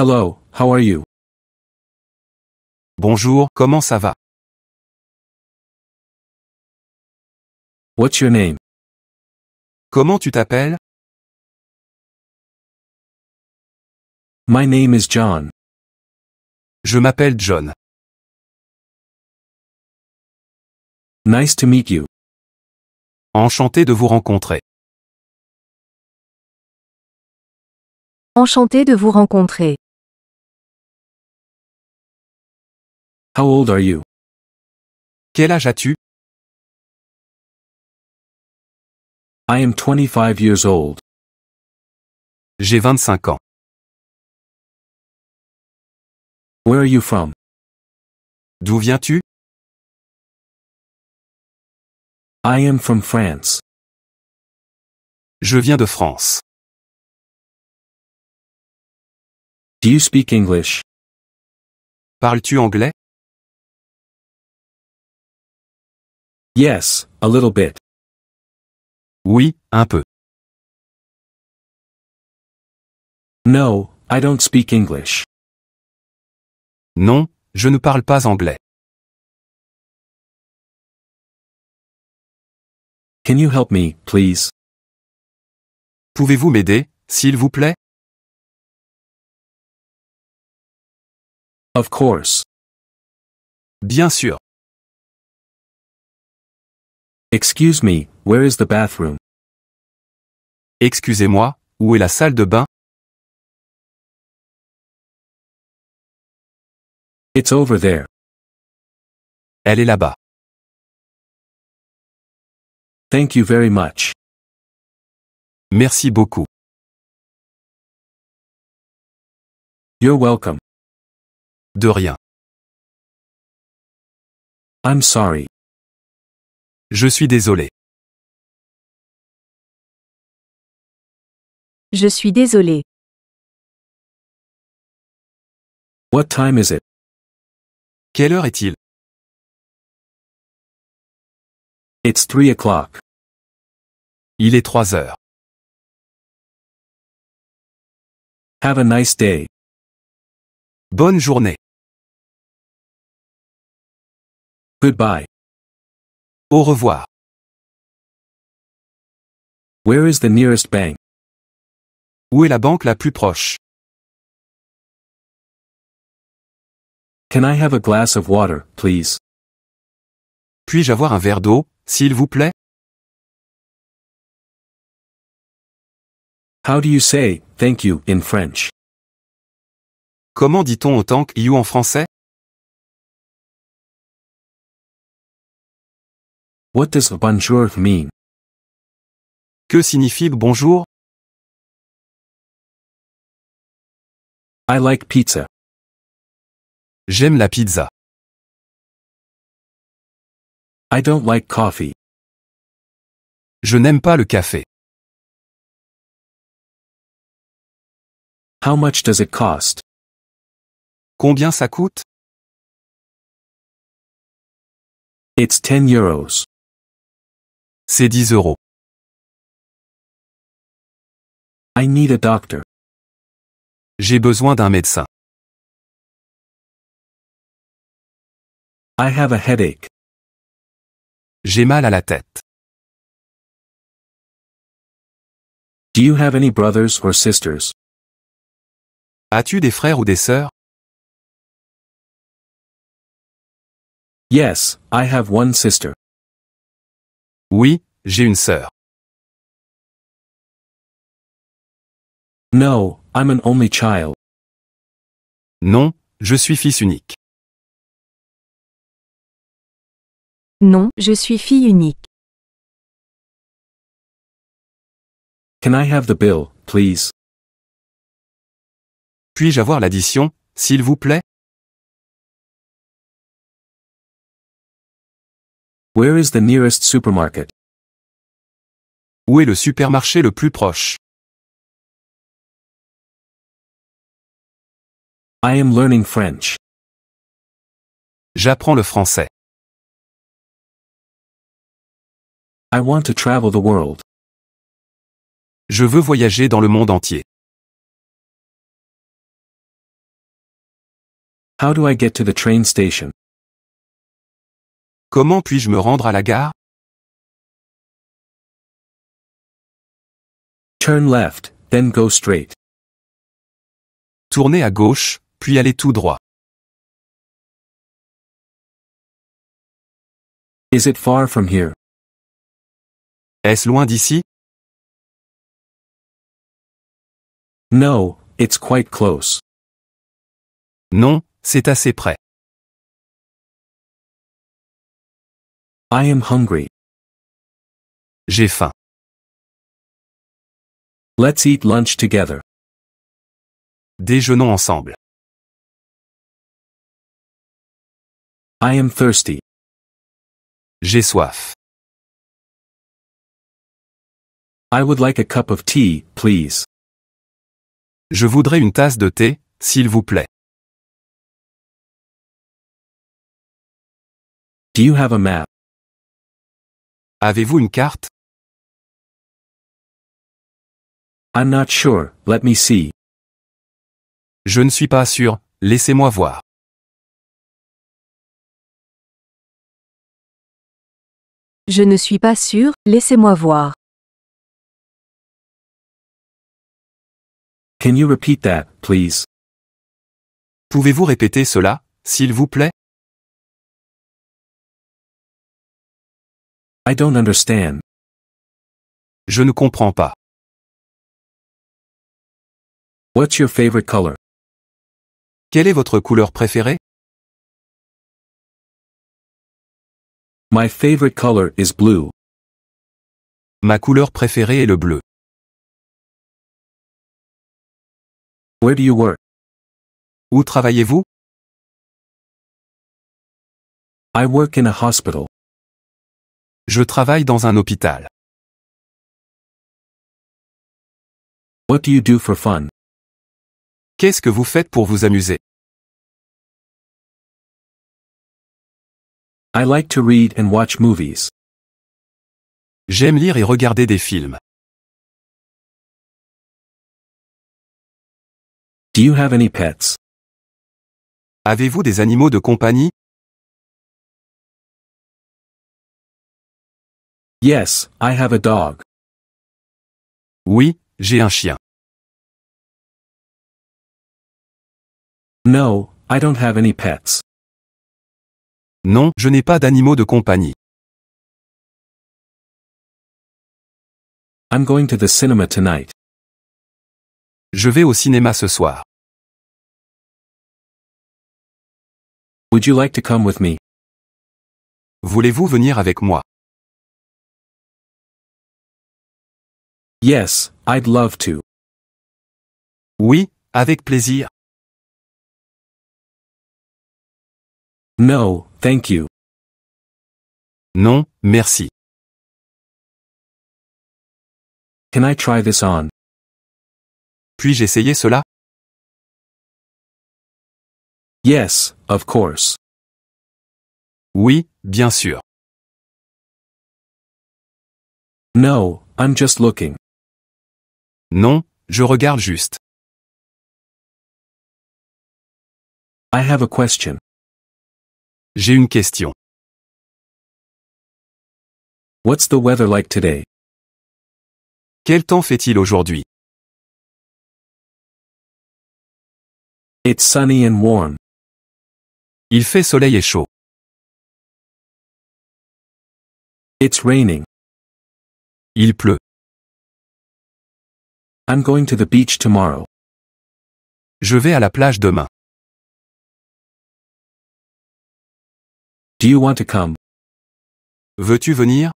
Hello, how are you? Bonjour, comment ça va? What's your name? Comment tu t'appelles? My name is John. Je m'appelle John. Nice to meet you. Enchanté de vous rencontrer. Enchanté de vous rencontrer. How old are you? Quel âge as-tu? I am 25 years old. J'ai 25 ans. Where are you from? D'où viens-tu? I am from France. Je viens de France. Do you speak English? Parles-tu anglais? Yes, a little bit. Oui, un peu. No, I don't speak English. Non, je ne parle pas anglais. Can you help me, please? Pouvez-vous m'aider, s'il vous plaît? Of course. Bien sûr. Excuse me, where is the bathroom? Excusez-moi, où est la salle de bain? It's over there. Elle est là-bas. Thank you very much. Merci beaucoup. You're welcome. De rien. I'm sorry. Je suis désolé. Je suis désolé. What time is it? Quelle heure est-il? It's three o'clock. Il est trois heures. Have a nice day. Bonne journée. Goodbye. Au revoir. Where is the nearest bank? Où est la banque la plus proche? Can I have a glass of water, please? Puis-je avoir un verre d'eau, s'il vous plaît? How do you say, thank you, in French? Comment dit-on autant que you en français? What does bonjour mean? Que signifie bonjour? I like pizza. J'aime la pizza. I don't like coffee. Je n'aime pas le café. How much does it cost? Combien ça coûte? It's 10 euros. C'est 10 euros. I need a doctor. J'ai besoin d'un médecin. I have a headache. J'ai mal à la tête. Do you have any brothers or sisters? As-tu des frères ou des sœurs? Yes, I have one sister. Oui, j'ai une sœur. No, I'm an only child. Non, je suis fils unique. Non, je suis fille unique. Can I have the bill, please? Puis-je avoir l'addition, s'il vous plaît? Where is the nearest supermarket? Où est le supermarché le plus proche? I am learning French. J'apprends le français. I want to travel the world. Je veux voyager dans le monde entier. How do I get to the train station? Comment puis-je me rendre à la gare? Turn left, then go straight. Tournez à gauche, puis allez tout droit. Is it far from here? Est-ce loin d'ici? No, it's quite close. Non, c'est assez près. I am hungry. J'ai faim. Let's eat lunch together. Déjeunons ensemble. I am thirsty. J'ai soif. I would like a cup of tea, please. Je voudrais une tasse de thé, s'il vous plaît. Do you have a map? Avez-vous une carte? I'm not sure, let me see. Je ne suis pas sûr, laissez-moi voir. Je ne suis pas sûr, laissez-moi voir. Can you repeat that, please? Pouvez-vous répéter cela, s'il vous plaît? I don't understand. Je ne comprends pas. What's your favorite color? Quelle est votre couleur préférée? My favorite color is blue. Ma couleur préférée est le bleu. Where do you work? Où travaillez-vous? I work in a hospital. Je travaille dans un hôpital. What do you do for fun? Qu'est-ce que vous faites pour vous amuser? I like to read and watch movies. J'aime lire et regarder des films. Do you have any pets? Avez-vous des animaux de compagnie? Yes, I have a dog. Oui, j'ai un chien. No, I don't have any pets. Non, je n'ai pas d'animaux de compagnie. I'm going to the cinema tonight. Je vais au cinéma ce soir. Would you like to come with me? Voulez-vous venir avec moi? Yes, I'd love to. Oui, avec plaisir. No, thank you. Non, merci. Can I try this on? Puis-je essayer cela? Yes, of course. Oui, bien sûr. No, I'm just looking. Non, je regarde juste. I have a question. J'ai une question. What's the weather like today? Quel temps fait-il aujourd'hui? It's sunny and warm. Il fait soleil et chaud. It's raining. Il pleut. I'm going to the beach tomorrow. Je vais à la plage demain. Do you want to come? Veux-tu venir?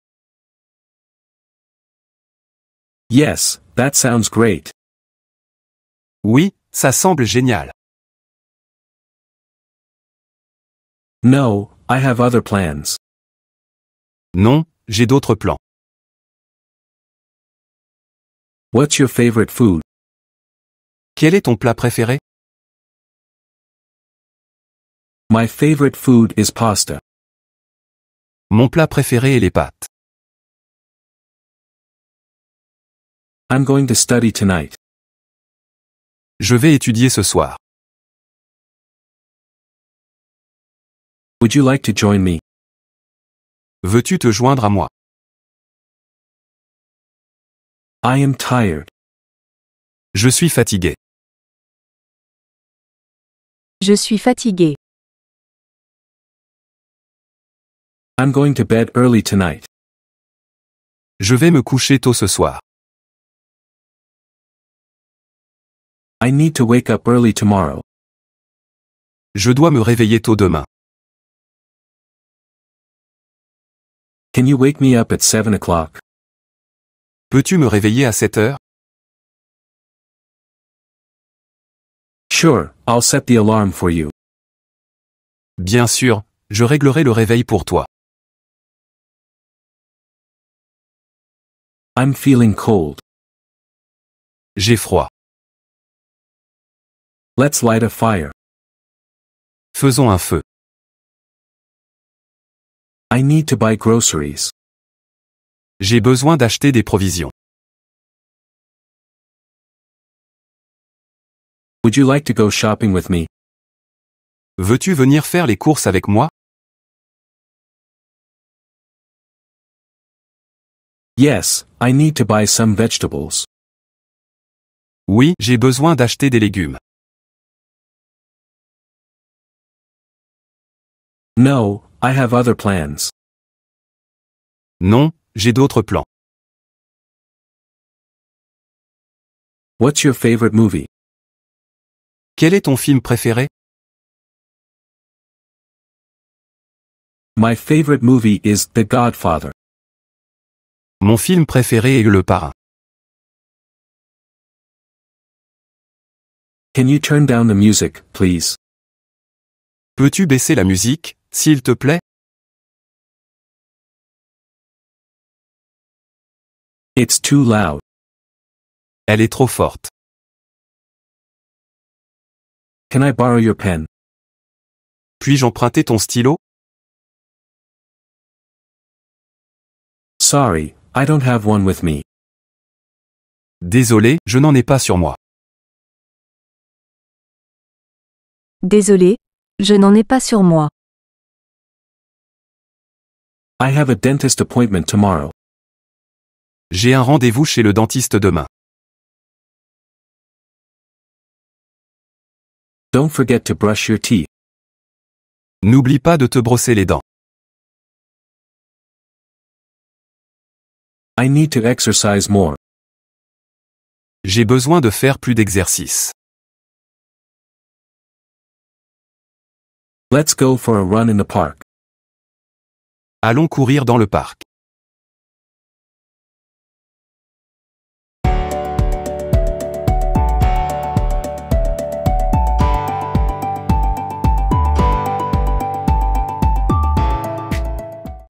Yes, that sounds great. Oui, ça semble génial. No, I have other plans. Non, j'ai d'autres plans. What's your favorite food? Quel est ton plat préféré? My favorite food is pasta. Mon plat préféré est les pâtes. I'm going to study tonight. Je vais étudier ce soir. Would you like to join me? Veux-tu te joindre à moi? I am tired. Je suis fatigué. Je suis fatigué. I'm going to bed early tonight. Je vais me coucher tôt ce soir. I need to wake up early tomorrow. Je dois me réveiller tôt demain. Can you wake me up at 7 o'clock? Peux-tu me réveiller à 7 heures? Sure, I'll set the alarm for you. Bien sûr, je réglerai le réveil pour toi. I'm feeling cold. J'ai froid. Let's light a fire. Faisons un feu. I need to buy groceries. J'ai besoin d'acheter des provisions. Would you like to go shopping with me? Veux-tu venir faire les courses avec moi? Yes, I need to buy some vegetables. Oui, j'ai besoin d'acheter des légumes. No, I have other plans. Non, j'ai d'autres plans. What's your favorite movie? Quel est ton film préféré? My favorite movie is The Godfather. Mon film préféré est Le Parrain. Can you turn down the music, please? Peux-tu baisser la musique, s'il te plaît? It's too loud. Elle est trop forte. Can I borrow your pen? Puis-je emprunter ton stylo? Sorry, I don't have one with me. Désolé, je n'en ai pas sur moi. Désolé, je n'en ai pas sur moi. I have a dentist appointment tomorrow. J'ai un rendez-vous chez le dentiste demain. Don't forget to brush your teeth. N'oublie pas de te brosser les dents. I need to exercise more. J'ai besoin de faire plus d'exercice. Let's go for a run in the park. Allons courir dans le parc.